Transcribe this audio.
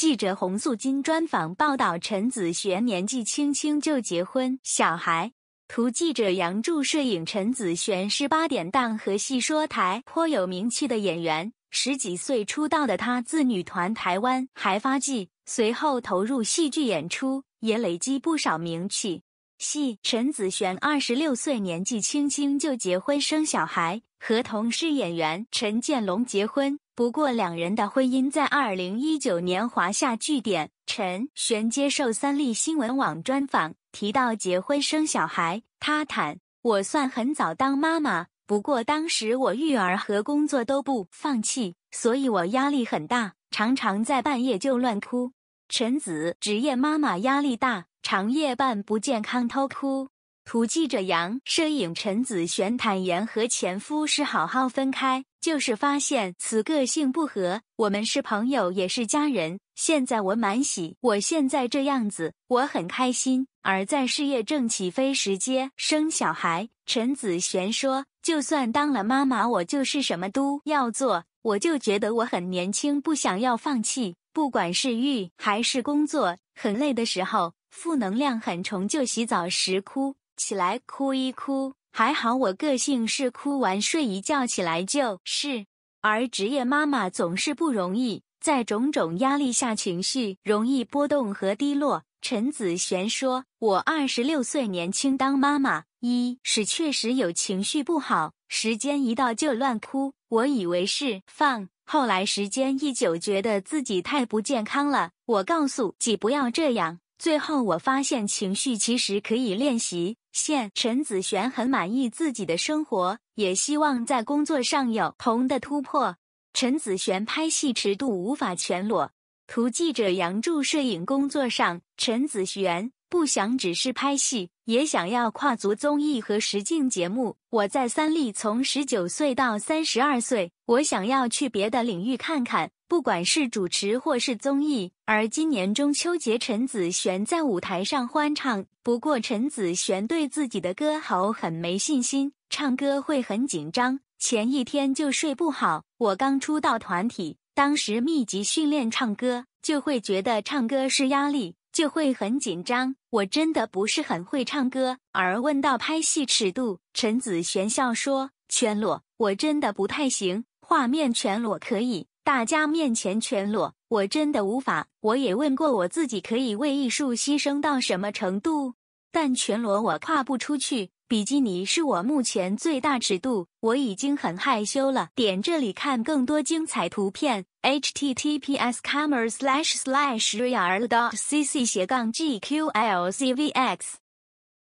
记者洪素金专访报道：陈子璇年纪轻轻就结婚，小孩。图记者杨柱摄影。陈子璇是八点档和戏说台颇有名气的演员，十几岁出道的她自女团台湾还发迹，随后投入戏剧演出，也累积不少名气。系陈子璇二十六岁，年纪轻轻就结婚生小孩，和同事演员陈建龙结婚。不过两人的婚姻在二零一九年华夏据点。陈璇接受三立新闻网专访，提到结婚生小孩，她谈：“我算很早当妈妈，不过当时我育儿和工作都不放弃，所以我压力很大，常常在半夜就乱哭。”陈子职业妈妈压力大。长夜半不健康偷哭，图记者杨摄影陈子璇坦言和前夫是好好分开，就是发现此个性不合。我们是朋友也是家人，现在我满喜，我现在这样子我很开心。而在事业正起飞时阶生小孩，陈子璇说，就算当了妈妈，我就是什么都要做，我就觉得我很年轻，不想要放弃。不管是育还是工作，很累的时候，负能量很重，就洗澡时哭起来，哭一哭。还好我个性是哭完睡一觉，起来就是。而职业妈妈总是不容易，在种种压力下，情绪容易波动和低落。陈子璇说：“我二十六岁，年轻当妈妈，一是确实有情绪不好，时间一到就乱哭，我以为是放，后来时间一久，觉得自己太不健康了。我告诉己不要这样，最后我发现情绪其实可以练习。”现陈子璇很满意自己的生活，也希望在工作上有同的突破。陈子璇拍戏尺度无法全裸。图记者杨柱摄影工作上，陈子璇不想只是拍戏，也想要跨足综艺和实境节目。我在三立从十九岁到三十二岁，我想要去别的领域看看，不管是主持或是综艺。而今年中秋节，陈子璇在舞台上欢唱。不过，陈子璇对自己的歌喉很没信心，唱歌会很紧张，前一天就睡不好。我刚出道团体。当时密集训练唱歌，就会觉得唱歌是压力，就会很紧张。我真的不是很会唱歌。而问到拍戏尺度，陈子璇笑说：“全裸，我真的不太行。画面全裸可以，大家面前全裸，我真的无法。我也问过我自己，可以为艺术牺牲到什么程度？但全裸我跨不出去。比基尼是我目前最大尺度，我已经很害羞了。点这里看更多精彩图片。” https camera slash slash real dot cc 斜杠 gqlzvx